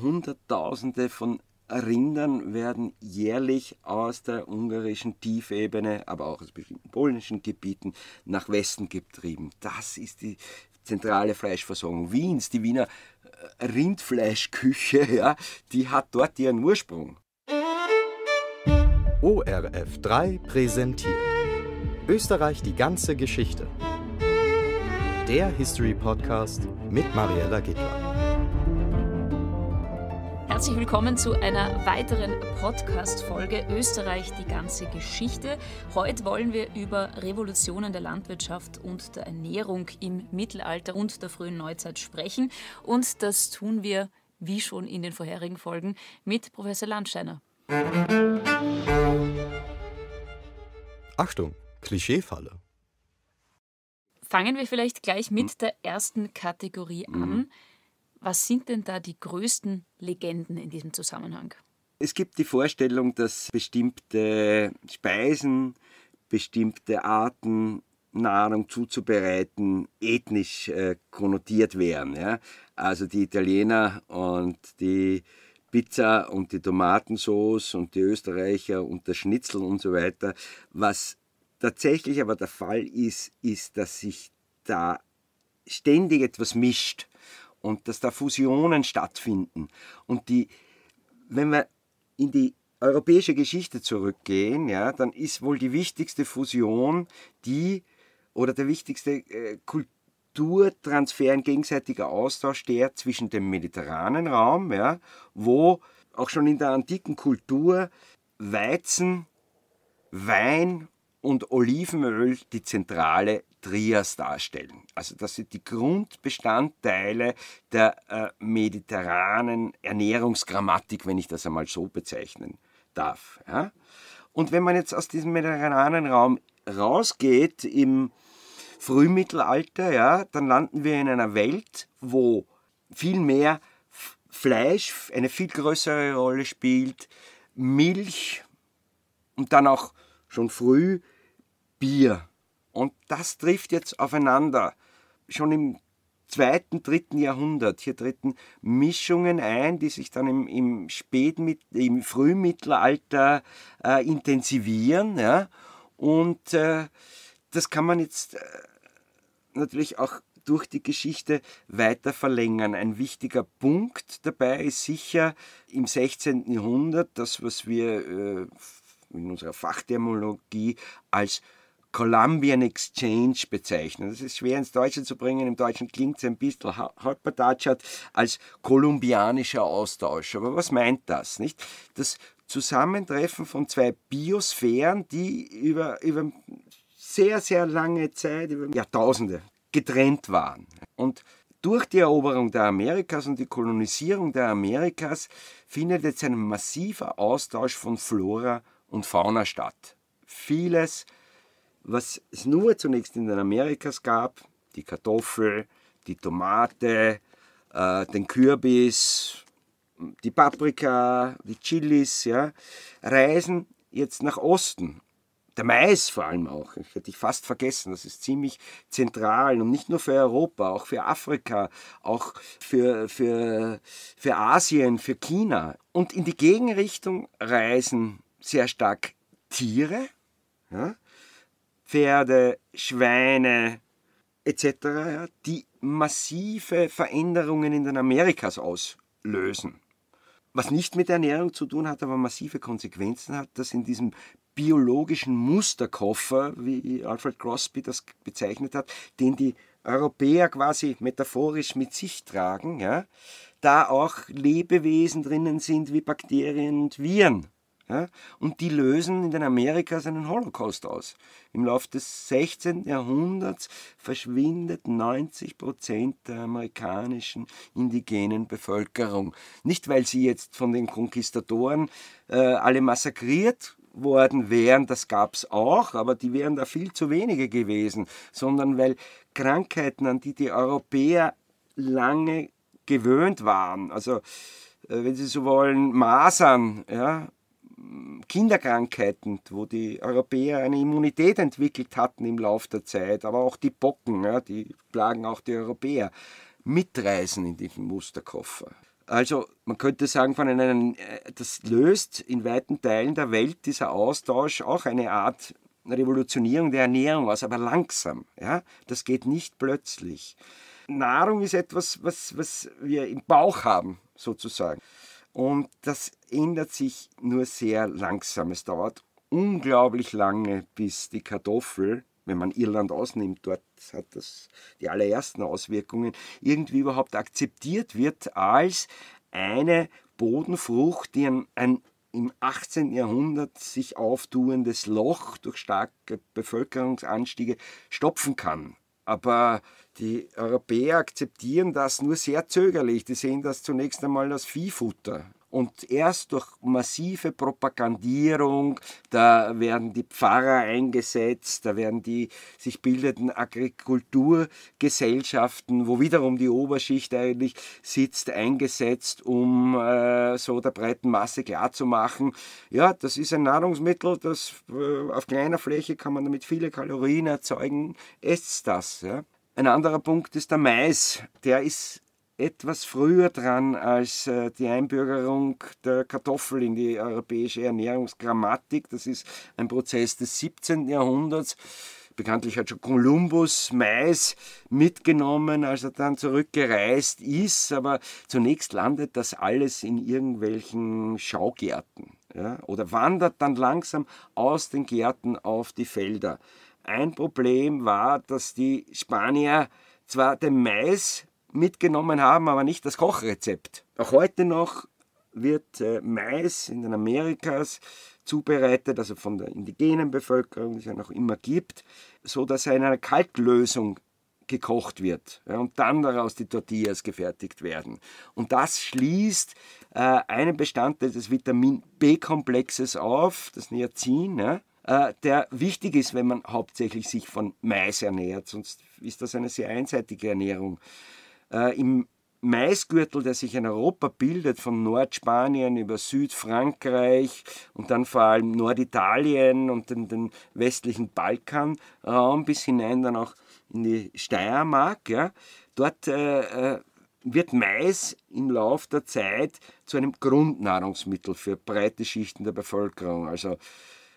Hunderttausende von Rindern werden jährlich aus der ungarischen Tiefebene, aber auch aus bestimmten polnischen Gebieten nach Westen getrieben. Das ist die zentrale Fleischversorgung Wiens, die Wiener äh, Rindfleischküche, ja, die hat dort ihren Ursprung. ORF 3 präsentiert Österreich die ganze Geschichte. Der History Podcast mit Mariella Gittler. Herzlich willkommen zu einer weiteren Podcast-Folge Österreich, die ganze Geschichte. Heute wollen wir über Revolutionen der Landwirtschaft und der Ernährung im Mittelalter und der frühen Neuzeit sprechen. Und das tun wir, wie schon in den vorherigen Folgen, mit Professor Landsteiner. Achtung, Klischeefalle. Fangen wir vielleicht gleich mit hm. der ersten Kategorie an. Mhm. Was sind denn da die größten Legenden in diesem Zusammenhang? Es gibt die Vorstellung, dass bestimmte Speisen, bestimmte Arten Nahrung zuzubereiten, ethnisch äh, konnotiert wären. Ja? Also die Italiener und die Pizza und die Tomatensauce und die Österreicher und der Schnitzel und so weiter. Was tatsächlich aber der Fall ist, ist, dass sich da ständig etwas mischt und dass da Fusionen stattfinden. Und die, wenn wir in die europäische Geschichte zurückgehen, ja, dann ist wohl die wichtigste Fusion die oder der wichtigste äh, Kulturtransfer, ein gegenseitiger Austausch der zwischen dem mediterranen Raum, ja, wo auch schon in der antiken Kultur Weizen, Wein und Olivenöl die zentrale Trias darstellen. Also das sind die Grundbestandteile der äh, mediterranen Ernährungsgrammatik, wenn ich das einmal so bezeichnen darf. Ja? Und wenn man jetzt aus diesem mediterranen Raum rausgeht im Frühmittelalter, ja, dann landen wir in einer Welt, wo viel mehr Fleisch eine viel größere Rolle spielt, Milch und dann auch schon früh Bier und das trifft jetzt aufeinander. Schon im zweiten, dritten Jahrhundert. Hier treten Mischungen ein, die sich dann im, im, Spätmit im Frühmittelalter äh, intensivieren. Ja? Und äh, das kann man jetzt äh, natürlich auch durch die Geschichte weiter verlängern. Ein wichtiger Punkt dabei ist sicher im 16. Jahrhundert das, was wir äh, in unserer Fachthermologie als Columbian Exchange bezeichnen. Das ist schwer ins Deutsche zu bringen. Im Deutschen klingt es ein bisschen halbpatschert als kolumbianischer Austausch. Aber was meint das? Nicht? Das Zusammentreffen von zwei Biosphären, die über, über sehr, sehr lange Zeit, über Jahrtausende getrennt waren. Und durch die Eroberung der Amerikas und die Kolonisierung der Amerikas findet jetzt ein massiver Austausch von Flora und Fauna statt. Vieles was es nur zunächst in den Amerikas gab, die Kartoffel, die Tomate, äh, den Kürbis, die Paprika, die Chilis, ja, reisen jetzt nach Osten. Der Mais vor allem auch, ich hätte ich fast vergessen, das ist ziemlich zentral und nicht nur für Europa, auch für Afrika, auch für, für, für Asien, für China. Und in die Gegenrichtung reisen sehr stark Tiere, ja, Pferde, Schweine etc., die massive Veränderungen in den Amerikas auslösen. Was nicht mit Ernährung zu tun hat, aber massive Konsequenzen hat, dass in diesem biologischen Musterkoffer, wie Alfred Crosby das bezeichnet hat, den die Europäer quasi metaphorisch mit sich tragen, ja, da auch Lebewesen drinnen sind wie Bakterien und Viren ja? Und die lösen in den Amerikas einen Holocaust aus. Im Laufe des 16. Jahrhunderts verschwindet 90 Prozent der amerikanischen indigenen Bevölkerung. Nicht, weil sie jetzt von den Konquistadoren äh, alle massakriert worden wären, das gab es auch, aber die wären da viel zu wenige gewesen, sondern weil Krankheiten, an die die Europäer lange gewöhnt waren, also äh, wenn Sie so wollen, Masern, ja, Kinderkrankheiten, wo die Europäer eine Immunität entwickelt hatten im Laufe der Zeit, aber auch die Bocken, ja, die plagen auch die Europäer, mitreisen in diesen Musterkoffer. Also man könnte sagen, von einem, äh, das löst in weiten Teilen der Welt dieser Austausch auch eine Art Revolutionierung der Ernährung aus, aber langsam. Ja? Das geht nicht plötzlich. Nahrung ist etwas, was, was wir im Bauch haben, sozusagen. Und das ändert sich nur sehr langsam. Es dauert unglaublich lange, bis die Kartoffel, wenn man Irland ausnimmt, dort hat das die allerersten Auswirkungen, irgendwie überhaupt akzeptiert wird als eine Bodenfrucht, die ein, ein im 18. Jahrhundert sich auftuendes Loch durch starke Bevölkerungsanstiege stopfen kann. Aber die Europäer akzeptieren das nur sehr zögerlich. Die sehen das zunächst einmal als Viehfutter. Und erst durch massive Propagandierung, da werden die Pfarrer eingesetzt, da werden die sich bildenden Agrikulturgesellschaften, wo wiederum die Oberschicht eigentlich sitzt, eingesetzt, um äh, so der breiten Masse klarzumachen, ja, das ist ein Nahrungsmittel, das äh, auf kleiner Fläche kann man damit viele Kalorien erzeugen, esst das. Ja. Ein anderer Punkt ist der Mais. Der ist etwas früher dran als äh, die Einbürgerung der Kartoffel in die europäische Ernährungsgrammatik. Das ist ein Prozess des 17. Jahrhunderts. Bekanntlich hat schon Kolumbus Mais mitgenommen, als er dann zurückgereist ist. Aber zunächst landet das alles in irgendwelchen Schaugärten ja, oder wandert dann langsam aus den Gärten auf die Felder. Ein Problem war, dass die Spanier zwar den Mais mitgenommen haben, aber nicht das Kochrezept. Auch heute noch wird äh, Mais in den Amerikas zubereitet, also von der indigenen Bevölkerung, die es ja noch immer gibt, so dass er in einer Kaltlösung gekocht wird ja, und dann daraus die Tortillas gefertigt werden. Und das schließt äh, einen Bestandteil des Vitamin B-Komplexes auf, das Niacin, ja, äh, der wichtig ist, wenn man hauptsächlich sich von Mais ernährt, sonst ist das eine sehr einseitige Ernährung äh, im Maisgürtel, der sich in Europa bildet, von Nordspanien über Südfrankreich und dann vor allem Norditalien und den, den westlichen Balkanraum bis hinein dann auch in die Steiermark. Ja. Dort äh, äh wird Mais im Laufe der Zeit zu einem Grundnahrungsmittel für breite Schichten der Bevölkerung. Also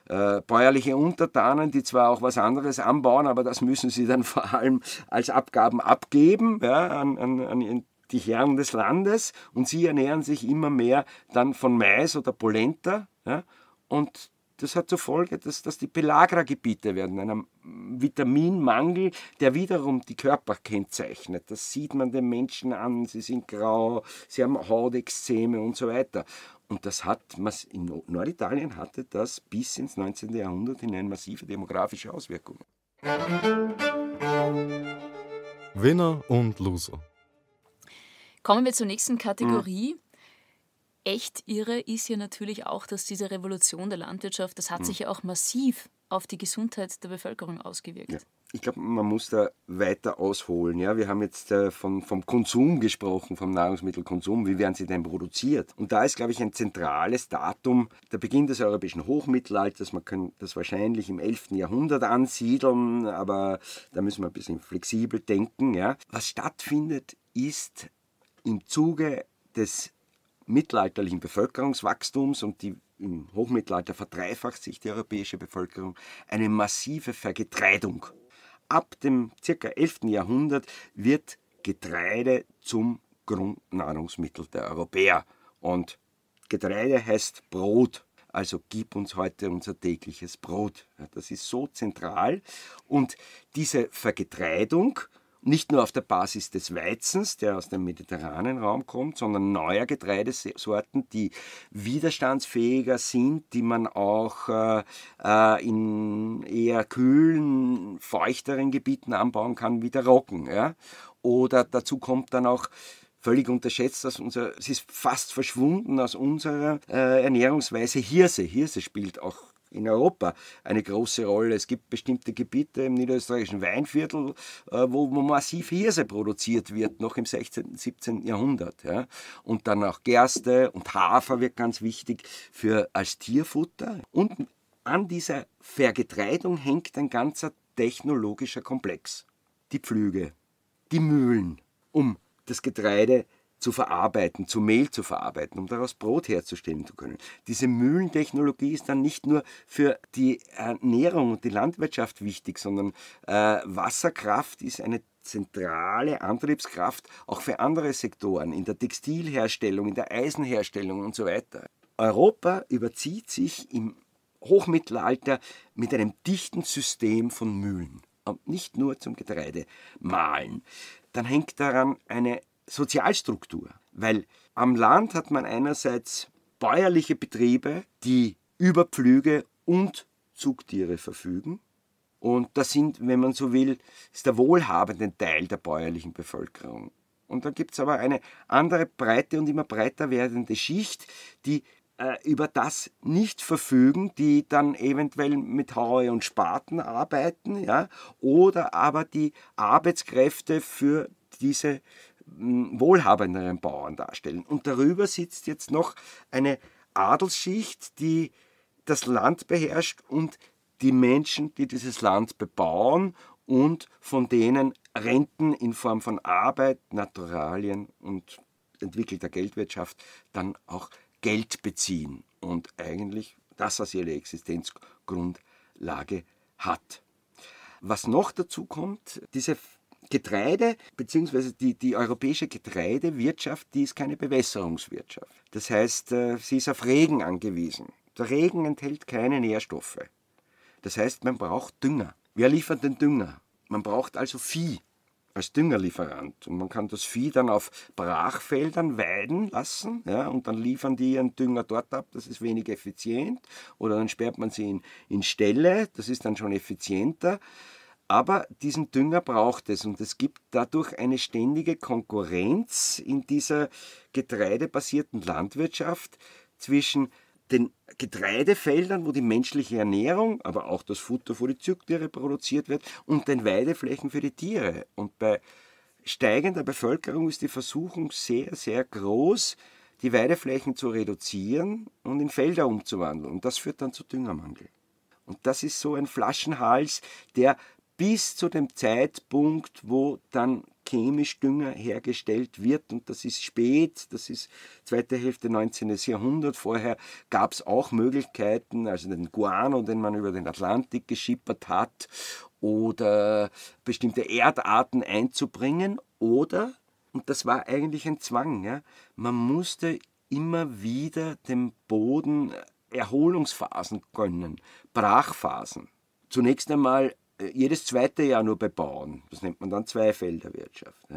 äh, bäuerliche Untertanen, die zwar auch was anderes anbauen, aber das müssen sie dann vor allem als Abgaben abgeben ja, an, an, an die Herren des Landes und sie ernähren sich immer mehr dann von Mais oder Polenta. Ja, und das hat zur Folge, dass, dass die Pelagra-Gebiete werden, einem Vitaminmangel, der wiederum die Körper kennzeichnet. Das sieht man den Menschen an, sie sind grau, sie haben Hautexzeme und so weiter. Und das hat, in Norditalien hatte das bis ins 19. Jahrhundert hinein massive demografische Auswirkungen. Winner und Loser. Kommen wir zur nächsten Kategorie. Mhm. Echt irre ist ja natürlich auch, dass diese Revolution der Landwirtschaft, das hat mhm. sich ja auch massiv auf die Gesundheit der Bevölkerung ausgewirkt. Ja ich glaube, man muss da weiter ausholen. Ja? Wir haben jetzt äh, von, vom Konsum gesprochen, vom Nahrungsmittelkonsum. Wie werden sie denn produziert? Und da ist, glaube ich, ein zentrales Datum der Beginn des europäischen Hochmittelalters. Man kann das wahrscheinlich im 11. Jahrhundert ansiedeln, aber da müssen wir ein bisschen flexibel denken. Ja? Was stattfindet, ist im Zuge des mittelalterlichen Bevölkerungswachstums und die im Hochmittelalter verdreifacht sich die europäische Bevölkerung, eine massive Vergetreidung ab dem ca. 11. Jahrhundert wird Getreide zum Grundnahrungsmittel der Europäer. Und Getreide heißt Brot. Also gib uns heute unser tägliches Brot. Das ist so zentral. Und diese Vergetreidung, nicht nur auf der Basis des Weizens, der aus dem mediterranen Raum kommt, sondern neuer Getreidesorten, die widerstandsfähiger sind, die man auch äh, äh, in eher kühlen, feuchteren Gebieten anbauen kann, wie der Roggen. Ja? Oder dazu kommt dann auch völlig unterschätzt, dass unser, es ist fast verschwunden aus unserer äh, Ernährungsweise Hirse. Hirse spielt auch in Europa eine große Rolle. Es gibt bestimmte Gebiete im niederösterreichischen Weinviertel, äh, wo massiv Hirse produziert wird, noch im 16., 17. Jahrhundert. Ja. Und dann auch Gerste und Hafer wird ganz wichtig für, als Tierfutter. Und an dieser Vergetreidung hängt ein ganzer technologischer Komplex. Die Pflüge, die Mühlen, um das Getreide zu zu verarbeiten, zu Mehl zu verarbeiten, um daraus Brot herzustellen zu können. Diese Mühlentechnologie ist dann nicht nur für die Ernährung und die Landwirtschaft wichtig, sondern äh, Wasserkraft ist eine zentrale Antriebskraft auch für andere Sektoren, in der Textilherstellung, in der Eisenherstellung und so weiter. Europa überzieht sich im Hochmittelalter mit einem dichten System von Mühlen und nicht nur zum Getreide mahlen. Dann hängt daran eine Sozialstruktur. Weil am Land hat man einerseits bäuerliche Betriebe, die über Pflüge und Zugtiere verfügen. Und das sind, wenn man so will, ist der wohlhabende Teil der bäuerlichen Bevölkerung. Und dann gibt es aber eine andere breite und immer breiter werdende Schicht, die äh, über das nicht verfügen, die dann eventuell mit Haue und Spaten arbeiten, ja, oder aber die Arbeitskräfte für diese hm, wohlhabenderen Bauern darstellen. Und darüber sitzt jetzt noch eine Adelsschicht, die das Land beherrscht und die Menschen, die dieses Land bebauen und von denen Renten in Form von Arbeit, Naturalien und entwickelter Geldwirtschaft dann auch Geld beziehen und eigentlich das was ihre Existenzgrundlage hat. Was noch dazu kommt, diese Getreide beziehungsweise Die, die europäische Getreidewirtschaft, die ist keine Bewässerungswirtschaft. Das heißt, äh, sie ist auf Regen angewiesen. Der Regen enthält keine Nährstoffe. Das heißt, man braucht Dünger. Wer liefert den Dünger? Man braucht also Vieh als Düngerlieferant. Und man kann das Vieh dann auf Brachfeldern weiden lassen ja, und dann liefern die ihren Dünger dort ab. Das ist wenig effizient. Oder dann sperrt man sie in, in Ställe. Das ist dann schon effizienter. Aber diesen Dünger braucht es und es gibt dadurch eine ständige Konkurrenz in dieser getreidebasierten Landwirtschaft zwischen den Getreidefeldern, wo die menschliche Ernährung, aber auch das Futter für die Zugtiere produziert wird und den Weideflächen für die Tiere. Und bei steigender Bevölkerung ist die Versuchung sehr, sehr groß, die Weideflächen zu reduzieren und in Felder umzuwandeln. Und das führt dann zu Düngermangel. Und das ist so ein Flaschenhals, der bis zu dem Zeitpunkt, wo dann chemisch Dünger hergestellt wird. Und das ist spät, das ist zweite Hälfte 19. Jahrhundert. Vorher gab es auch Möglichkeiten, also den Guano, den man über den Atlantik geschippert hat, oder bestimmte Erdarten einzubringen. Oder, und das war eigentlich ein Zwang, ja, man musste immer wieder dem Boden Erholungsphasen gönnen, Brachphasen. Zunächst einmal äh, jedes zweite Jahr nur bebauen. Das nennt man dann Zweifelderwirtschaft.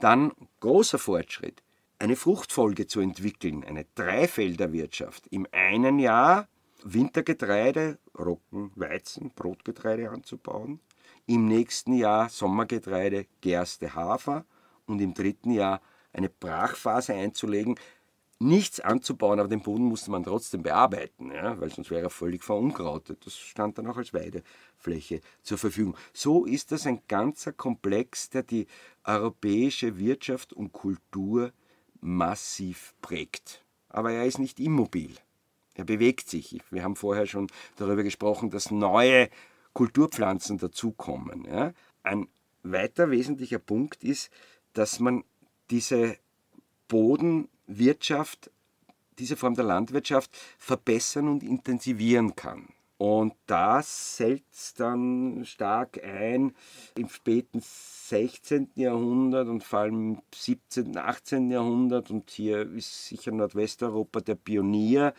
Dann, großer Fortschritt, eine Fruchtfolge zu entwickeln, eine Dreifelderwirtschaft. Im einen Jahr Wintergetreide, Roggen, Weizen, Brotgetreide anzubauen. Im nächsten Jahr Sommergetreide, Gerste, Hafer. Und im dritten Jahr eine Brachphase einzulegen, nichts anzubauen, aber den Boden musste man trotzdem bearbeiten, ja, weil sonst wäre er völlig verunkrautet. Das stand dann auch als Weidefläche zur Verfügung. So ist das ein ganzer Komplex, der die europäische Wirtschaft und Kultur massiv prägt. Aber er ist nicht immobil. Er bewegt sich. Wir haben vorher schon darüber gesprochen, dass neue Kulturpflanzen dazukommen. Ja. Ein weiter wesentlicher Punkt ist, dass man diese Boden Wirtschaft, diese Form der Landwirtschaft verbessern und intensivieren kann. Und das setzt dann stark ein im späten 16. Jahrhundert und vor allem im 17., 18. Jahrhundert. Und hier ist sicher Nordwesteuropa der Pionier.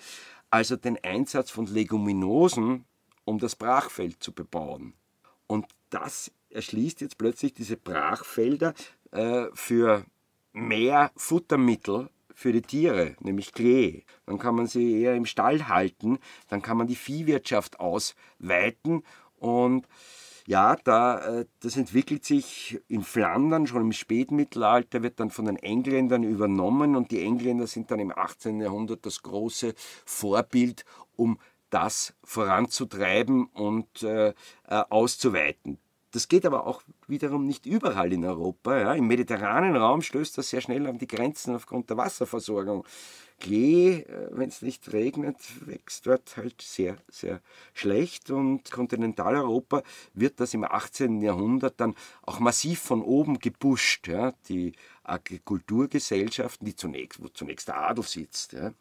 Also den Einsatz von Leguminosen, um das Brachfeld zu bebauen. Und das erschließt jetzt plötzlich diese Brachfelder äh, für mehr Futtermittel für die Tiere, nämlich Klee. Dann kann man sie eher im Stall halten, dann kann man die Viehwirtschaft ausweiten und ja, da, äh, das entwickelt sich in Flandern schon im Spätmittelalter, wird dann von den Engländern übernommen und die Engländer sind dann im 18. Jahrhundert das große Vorbild, um das voranzutreiben und äh, äh auszuweiten. Das geht aber auch wiederum nicht überall in Europa. Ja. Im mediterranen Raum stößt das sehr schnell an die Grenzen aufgrund der Wasserversorgung. Klee, äh, wenn es nicht regnet, wächst dort halt sehr, sehr schlecht. Und Kontinentaleuropa wird das im 18. Jahrhundert dann auch massiv von oben gepusht. Ja. Die Agrikulturgesellschaften, die zunächst, wo zunächst der Adel sitzt, ja.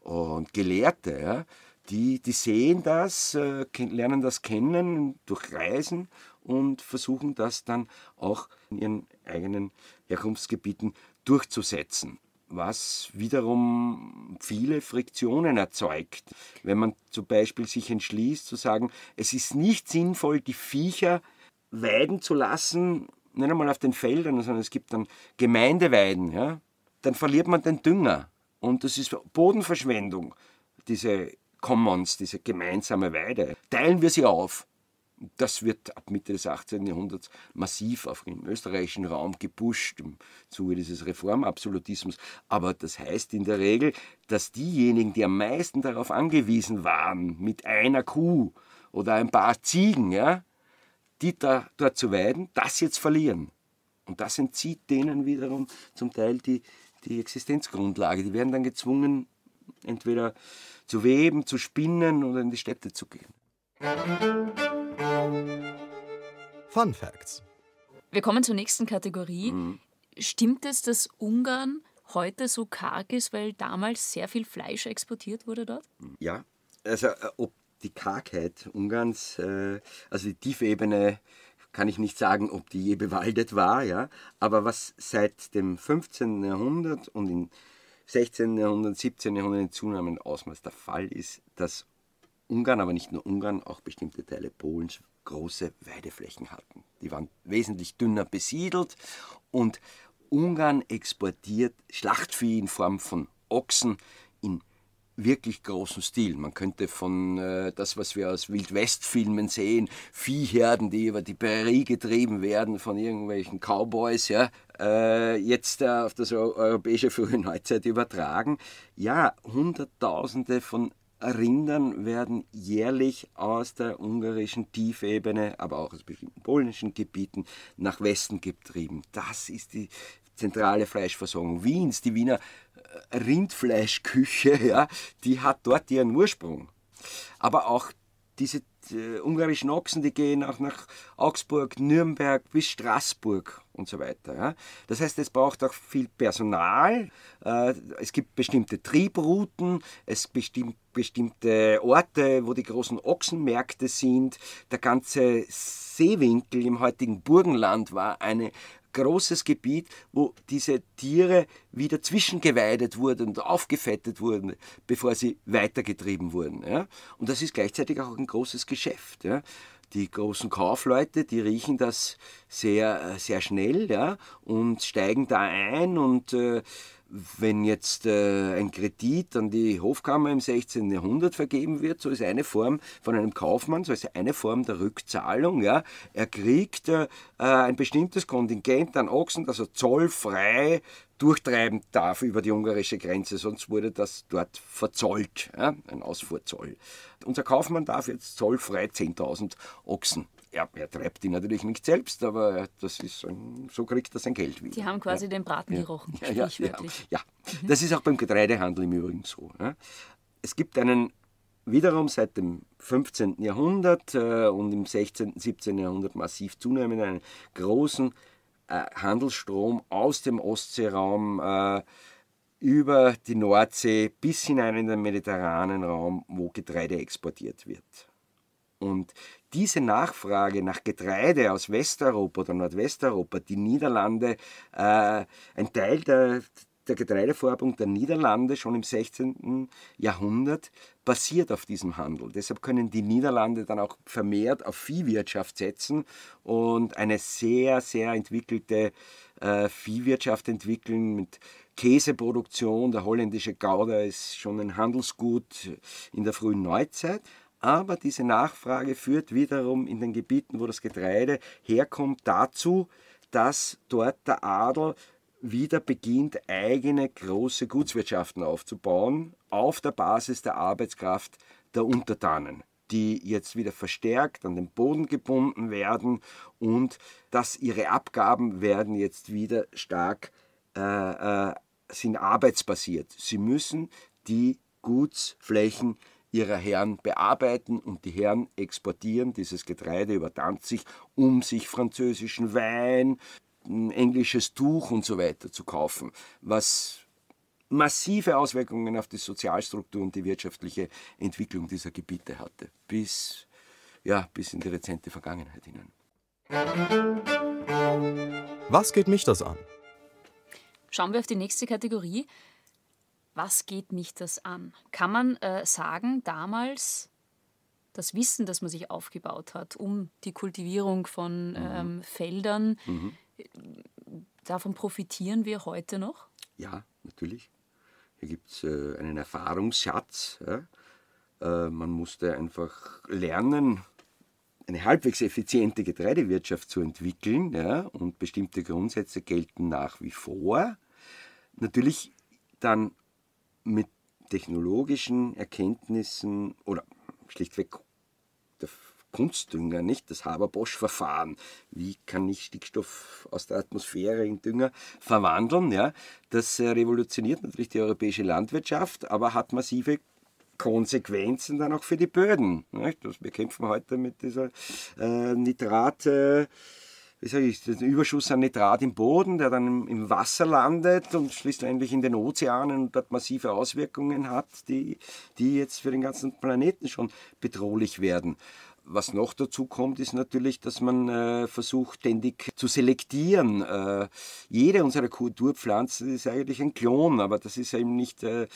und Gelehrte, ja die, die sehen das, äh, lernen das kennen durch Reisen und versuchen das dann auch in ihren eigenen Herkunftsgebieten durchzusetzen, was wiederum viele Friktionen erzeugt. Wenn man zum Beispiel sich entschließt zu sagen, es ist nicht sinnvoll, die Viecher weiden zu lassen, nicht einmal auf den Feldern, sondern es gibt dann Gemeindeweiden, ja, dann verliert man den Dünger. Und das ist Bodenverschwendung, diese Commons, diese gemeinsame Weide. Teilen wir sie auf. Das wird ab Mitte des 18. Jahrhunderts massiv auf den österreichischen Raum gepusht im Zuge dieses Reformabsolutismus. Aber das heißt in der Regel, dass diejenigen, die am meisten darauf angewiesen waren, mit einer Kuh oder ein paar Ziegen, ja, die da, dort zu weiden, das jetzt verlieren. Und das entzieht denen wiederum zum Teil die, die Existenzgrundlage. Die werden dann gezwungen, entweder zu weben, zu spinnen oder in die Städte zu gehen. Fun Facts. Wir kommen zur nächsten Kategorie. Mhm. Stimmt es, dass Ungarn heute so karg ist, weil damals sehr viel Fleisch exportiert wurde dort? Ja, also äh, ob die Kargheit Ungarns, äh, also die Tiefebene, kann ich nicht sagen, ob die je bewaldet war, ja. Aber was seit dem 15. Jahrhundert und in 16. Jahrhundert, 17. Jahrhundert in zunehmendem Ausmaß der Fall ist, dass Ungarn, aber nicht nur Ungarn, auch bestimmte Teile Polens große Weideflächen hatten. Die waren wesentlich dünner besiedelt und Ungarn exportiert Schlachtvieh in Form von Ochsen wirklich großen Stil. Man könnte von äh, das, was wir aus Wildwest-Filmen sehen, Viehherden, die über die Prärie getrieben werden von irgendwelchen Cowboys, ja, äh, jetzt äh, auf das europäische frühe Neuzeit übertragen. Ja, Hunderttausende von Rindern werden jährlich aus der ungarischen Tiefebene, aber auch aus bestimmten polnischen Gebieten nach Westen getrieben. Das ist die zentrale Fleischversorgung Wiens. Die Wiener Rindfleischküche, ja, die hat dort ihren Ursprung. Aber auch diese äh, ungarischen Ochsen, die gehen auch nach Augsburg, Nürnberg bis Straßburg und so weiter. Ja. Das heißt, es braucht auch viel Personal. Äh, es gibt bestimmte Triebrouten, es bestimmt bestimmte Orte, wo die großen Ochsenmärkte sind. Der ganze Seewinkel im heutigen Burgenland war eine großes Gebiet, wo diese Tiere wieder zwischengeweidet wurden und aufgefettet wurden, bevor sie weitergetrieben wurden. Ja? Und das ist gleichzeitig auch ein großes Geschäft. Ja? die großen Kaufleute, die riechen das sehr, äh, sehr schnell ja, und steigen da ein und äh, wenn jetzt äh, ein Kredit an die Hofkammer im 16. Jahrhundert vergeben wird, so ist eine Form von einem Kaufmann, so ist eine Form der Rückzahlung. Ja. Er kriegt äh, äh, ein bestimmtes Kontingent an Ochsen, das er zollfrei durchtreiben darf über die ungarische Grenze, sonst wurde das dort verzollt, ja, ein Ausfuhrzoll. Unser Kaufmann darf jetzt zollfrei 10.000 Ochsen er, er treibt die natürlich nicht selbst, aber das ist ein, so kriegt er sein Geld wieder. Die haben quasi ja. den Braten ja. gerochen, ja, sprichwörtlich. Ja, mhm. das ist auch beim Getreidehandel im Übrigen so. Ne? Es gibt einen wiederum seit dem 15. Jahrhundert äh, und im 16. 17. Jahrhundert massiv zunehmend einen großen äh, Handelsstrom aus dem Ostseeraum äh, über die Nordsee bis hinein in den mediterranen Raum, wo Getreide exportiert wird. Und diese Nachfrage nach Getreide aus Westeuropa oder Nordwesteuropa, die Niederlande, äh, ein Teil der, der Getreideverarbeitung der Niederlande schon im 16. Jahrhundert basiert auf diesem Handel. Deshalb können die Niederlande dann auch vermehrt auf Viehwirtschaft setzen und eine sehr, sehr entwickelte äh, Viehwirtschaft entwickeln mit Käseproduktion. Der holländische Gouda ist schon ein Handelsgut in der frühen Neuzeit. Aber diese Nachfrage führt wiederum in den Gebieten, wo das Getreide herkommt, dazu, dass dort der Adel wieder beginnt, eigene große Gutswirtschaften aufzubauen, auf der Basis der Arbeitskraft der Untertanen, die jetzt wieder verstärkt an den Boden gebunden werden und dass ihre Abgaben werden jetzt wieder stark äh, äh, sind arbeitsbasiert. Sie müssen die Gutsflächen ihrer Herren bearbeiten und die Herren exportieren dieses Getreide über Danzig, um sich französischen Wein, hm, englisches Tuch und so weiter zu kaufen, was massive Auswirkungen auf die Sozialstruktur und die wirtschaftliche Entwicklung dieser Gebiete hatte, bis, ja, bis in die rezente Vergangenheit hinein. Was geht mich das an? Schauen wir auf die nächste Kategorie was geht mich das an? Kann man äh, sagen, damals das Wissen, das man sich aufgebaut hat, um die Kultivierung von mhm. ähm, Feldern, mhm. Äh, davon profitieren wir heute noch? Ja, natürlich. Hier gibt es äh, einen Erfahrungsschatz. Ja? Äh, man musste einfach lernen, eine halbwegs effiziente Getreidewirtschaft zu entwickeln ja? und bestimmte Grundsätze gelten nach wie vor. Natürlich dann mit technologischen Erkenntnissen oder schlichtweg der Kunstdünger, nicht? Das Haber-Bosch-Verfahren. Wie kann ich Stickstoff aus der Atmosphäre in Dünger verwandeln? Ja? Das äh, revolutioniert natürlich die europäische Landwirtschaft, aber hat massive Konsequenzen dann auch für die Böden. Nicht? Das bekämpfen wir heute mit dieser äh, Nitrat- äh, wie sage ich, den Überschuss an Nitrat im Boden, der dann im Wasser landet und schlussendlich in den Ozeanen und dort massive Auswirkungen hat, die, die jetzt für den ganzen Planeten schon bedrohlich werden. Was noch dazu kommt, ist natürlich, dass man äh, versucht, ständig zu selektieren. Äh, jede unserer Kulturpflanzen ist eigentlich ein Klon, aber das ist eben nicht äh,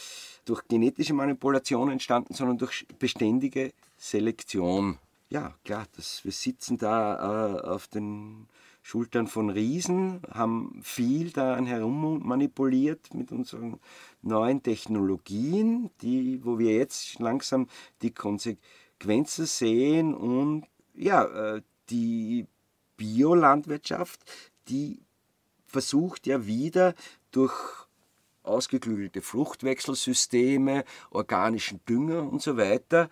durch genetische Manipulation entstanden, sondern durch beständige Selektion ja, klar, das, wir sitzen da äh, auf den Schultern von Riesen, haben viel daran herummanipuliert mit unseren neuen Technologien, die, wo wir jetzt langsam die Konsequenzen sehen und ja, äh, die Biolandwirtschaft, die versucht ja wieder durch ausgeklügelte Fruchtwechselsysteme, organischen Dünger und so weiter,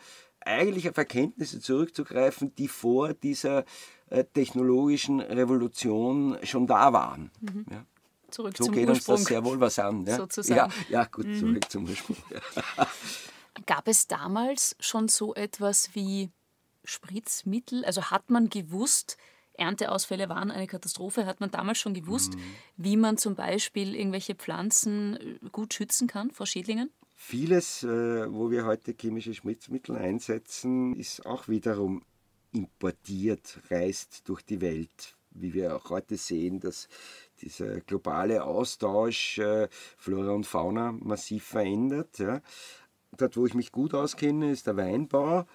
eigentlich auf Erkenntnisse zurückzugreifen, die vor dieser äh, technologischen Revolution schon da waren. Mhm. Ja. Zurück so zum geht Ursprung. uns das sehr wohl was an. Ja, ja, ja, gut, mhm. zurück zum Ursprung. Gab es damals schon so etwas wie Spritzmittel? Also hat man gewusst, Ernteausfälle waren eine Katastrophe, hat man damals schon gewusst, mhm. wie man zum Beispiel irgendwelche Pflanzen äh, gut schützen kann vor Schädlingen? Vieles, äh, wo wir heute chemische Schmutzmittel einsetzen, ist auch wiederum importiert, reist durch die Welt. Wie wir auch heute sehen, dass dieser globale Austausch äh, Flora und Fauna massiv verändert. Dort, wo ich mich gut auskenne, ist der Weinbau.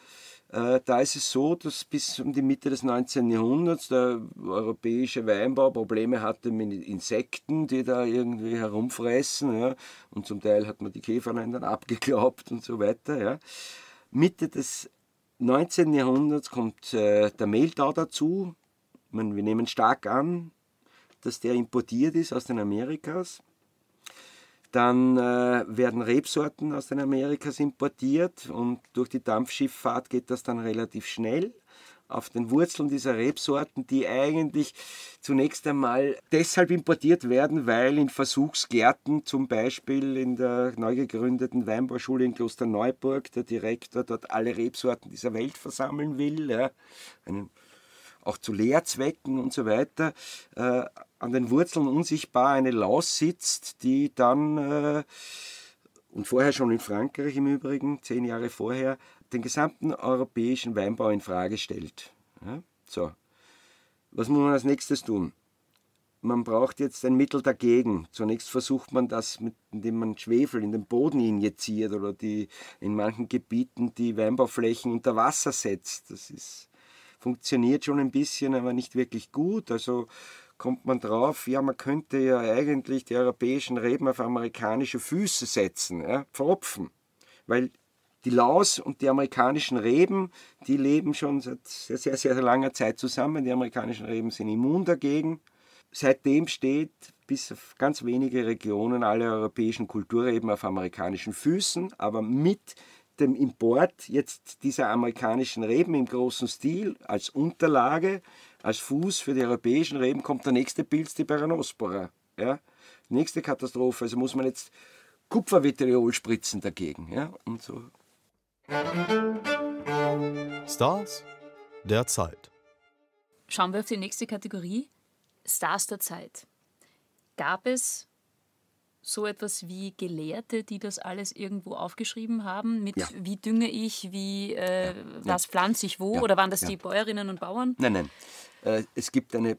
Äh, da ist es so, dass bis um die Mitte des 19. Jahrhunderts der europäische Weinbau Probleme hatte mit Insekten, die da irgendwie herumfressen. Ja. Und zum Teil hat man die Käferlein dann abgeglaubt und so weiter. Ja. Mitte des 19. Jahrhunderts kommt äh, der Mehltau dazu. Meine, wir nehmen stark an, dass der importiert ist aus den Amerikas. Dann äh, werden Rebsorten aus den Amerikas importiert und durch die Dampfschifffahrt geht das dann relativ schnell auf den Wurzeln dieser Rebsorten, die eigentlich zunächst einmal deshalb importiert werden, weil in Versuchsgärten, zum Beispiel in der neu gegründeten Weinbauschule in Klosterneuburg, der Direktor dort alle Rebsorten dieser Welt versammeln will. Ja, einen auch zu Lehrzwecken und so weiter, äh, an den Wurzeln unsichtbar eine Laus sitzt, die dann, äh, und vorher schon in Frankreich im Übrigen, zehn Jahre vorher, den gesamten europäischen Weinbau in Frage stellt. Ja? So, was muss man als nächstes tun? Man braucht jetzt ein Mittel dagegen. Zunächst versucht man das, mit, indem man Schwefel in den Boden injiziert oder die, in manchen Gebieten die Weinbauflächen unter Wasser setzt. Das ist funktioniert schon ein bisschen, aber nicht wirklich gut. Also kommt man drauf, ja, man könnte ja eigentlich die europäischen Reben auf amerikanische Füße setzen, ja, verropfen. Weil die Laus und die amerikanischen Reben, die leben schon seit sehr, sehr, sehr langer Zeit zusammen. Die amerikanischen Reben sind immun dagegen. Seitdem steht bis auf ganz wenige Regionen alle europäischen Kulturreben auf amerikanischen Füßen, aber mit dem Import jetzt dieser amerikanischen Reben im großen Stil als Unterlage, als Fuß für die europäischen Reben kommt der nächste Pilz, die Peranospora. Ja? Nächste Katastrophe, also muss man jetzt Kupfervitriol spritzen dagegen. Ja? Und so. Stars der Zeit. Schauen wir auf die nächste Kategorie, Stars der Zeit. Gab es so etwas wie Gelehrte, die das alles irgendwo aufgeschrieben haben, mit ja. wie dünge ich, wie äh, ja. was pflanze ich wo, ja. oder waren das die Bäuerinnen und Bauern? Nein, nein. Äh, es gibt eine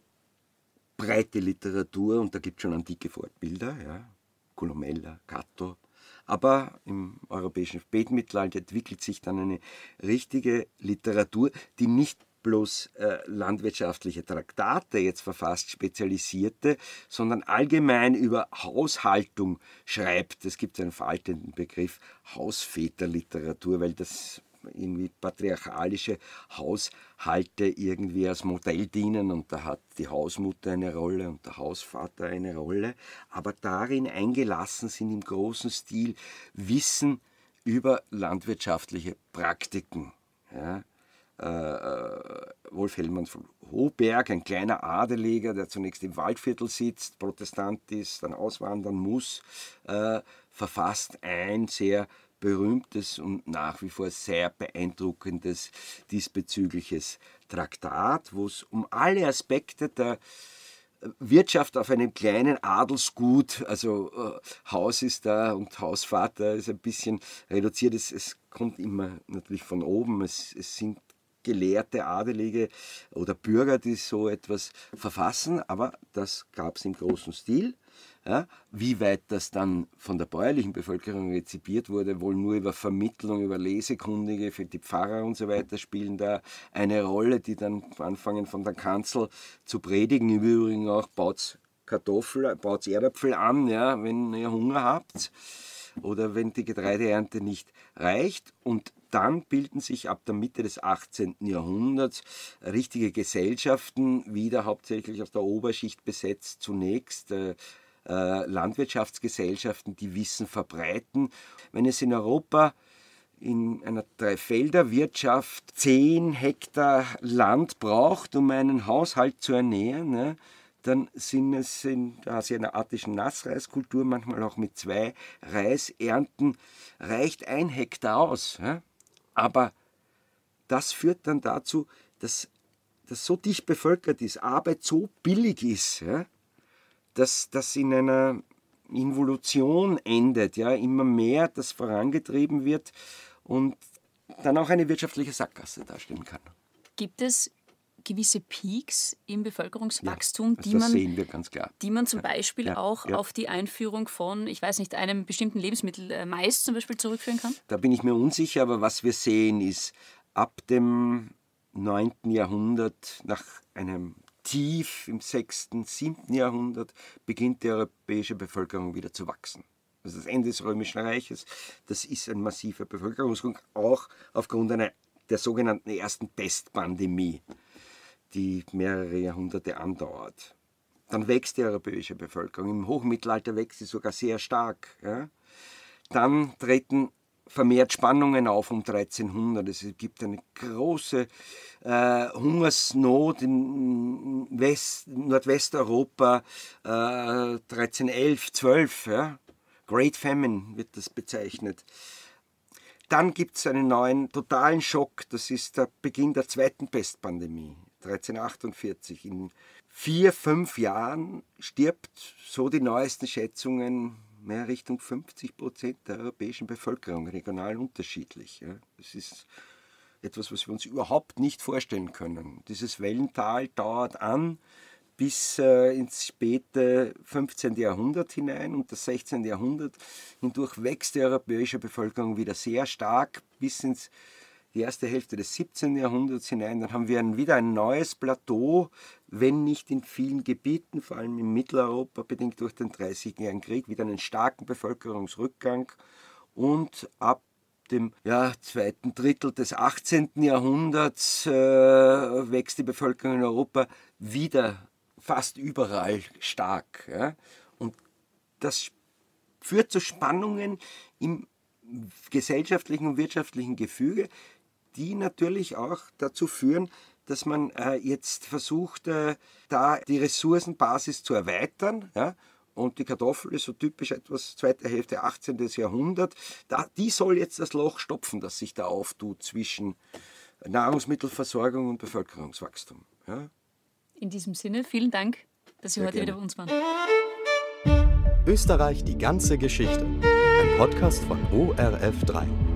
breite Literatur und da gibt es schon antike Fortbilder, ja? Columella, Cato. Aber im europäischen Spätmittelalter entwickelt sich dann eine richtige Literatur, die nicht bloß äh, landwirtschaftliche Traktate jetzt verfasst, spezialisierte, sondern allgemein über Haushaltung schreibt. Es gibt einen veraltenden Begriff Hausväterliteratur, weil das irgendwie patriarchalische Haushalte irgendwie als Modell dienen und da hat die Hausmutter eine Rolle und der Hausvater eine Rolle, aber darin eingelassen sind im großen Stil Wissen über landwirtschaftliche Praktiken. Ja, äh, äh, Wolf Hellmann von Hoberg, ein kleiner Adeliger, der zunächst im Waldviertel sitzt, Protestant ist, dann auswandern muss, äh, verfasst ein sehr berühmtes und nach wie vor sehr beeindruckendes diesbezügliches Traktat, wo es um alle Aspekte der Wirtschaft auf einem kleinen Adelsgut, also äh, Haus ist da und Hausvater ist ein bisschen reduziert. Es, es kommt immer natürlich von oben. Es, es sind gelehrte Adelige oder Bürger, die so etwas verfassen, aber das gab es im großen Stil. Ja, wie weit das dann von der bäuerlichen Bevölkerung rezipiert wurde, wohl nur über Vermittlung, über Lesekundige für die Pfarrer und so weiter spielen da eine Rolle, die dann anfangen von der Kanzel zu predigen. Im Übrigen auch baut Kartoffel, baut Erdäpfel an, ja, wenn ihr Hunger habt oder wenn die Getreideernte nicht reicht. Und dann bilden sich ab der Mitte des 18. Jahrhunderts richtige Gesellschaften, wieder hauptsächlich aus der Oberschicht besetzt, zunächst äh, äh Landwirtschaftsgesellschaften, die Wissen verbreiten. Wenn es in Europa in einer Dreifelderwirtschaft 10 Hektar Land braucht, um einen Haushalt zu ernähren, ne, dann sind es in der asiatischen Nassreiskultur manchmal auch mit zwei Reisernten reicht ein Hektar aus. Ja? Aber das führt dann dazu, dass das so dicht bevölkert ist, Arbeit so billig ist, ja, dass das in einer Involution endet, ja, immer mehr das vorangetrieben wird und dann auch eine wirtschaftliche Sackgasse darstellen kann. Gibt es gewisse Peaks im Bevölkerungswachstum, ja, die, man, die man zum Beispiel ja, auch ja. auf die Einführung von, ich weiß nicht, einem bestimmten Lebensmittel, äh, Mais zum Beispiel, zurückführen kann? Da bin ich mir unsicher, aber was wir sehen ist, ab dem 9. Jahrhundert, nach einem Tief im 6., 7. Jahrhundert, beginnt die europäische Bevölkerung wieder zu wachsen. Also das Ende des Römischen Reiches, das ist ein massiver Bevölkerungsrückgang, auch aufgrund einer, der sogenannten ersten Testpandemie die mehrere Jahrhunderte andauert. Dann wächst die europäische Bevölkerung. Im Hochmittelalter wächst sie sogar sehr stark. Ja? Dann treten vermehrt Spannungen auf um 1300. Es gibt eine große äh, Hungersnot in West, Nordwesteuropa äh, 1311, 12. Ja? Great Famine wird das bezeichnet. Dann gibt es einen neuen totalen Schock, das ist der Beginn der zweiten Pestpandemie. 1348. In vier, fünf Jahren stirbt, so die neuesten Schätzungen, mehr Richtung 50 Prozent der europäischen Bevölkerung, regional unterschiedlich. Das ist etwas, was wir uns überhaupt nicht vorstellen können. Dieses Wellental dauert an bis äh, ins späte 15. Jahrhundert hinein und das 16. Jahrhundert hindurch wächst die europäische Bevölkerung wieder sehr stark bis ins die erste Hälfte des 17. Jahrhunderts hinein. Dann haben wir ein, wieder ein neues Plateau, wenn nicht in vielen Gebieten, vor allem in Mitteleuropa, bedingt durch den 30-jährigen Krieg, wieder einen starken Bevölkerungsrückgang. Und ab dem ja, zweiten Drittel des 18. Jahrhunderts äh, wächst die Bevölkerung in Europa wieder fast überall stark. Ja? Und das führt zu Spannungen im gesellschaftlichen und wirtschaftlichen Gefüge, die natürlich auch dazu führen, dass man äh, jetzt versucht, äh, da die Ressourcenbasis zu erweitern. Ja? Und die Kartoffel ist so typisch etwas zweite Hälfte 18. Jahrhundert. Da, die soll jetzt das Loch stopfen, das sich da auftut zwischen Nahrungsmittelversorgung und Bevölkerungswachstum. Ja? In diesem Sinne, vielen Dank, dass Sie Sehr heute gerne. wieder bei uns waren. Österreich die ganze Geschichte. Ein Podcast von ORF3.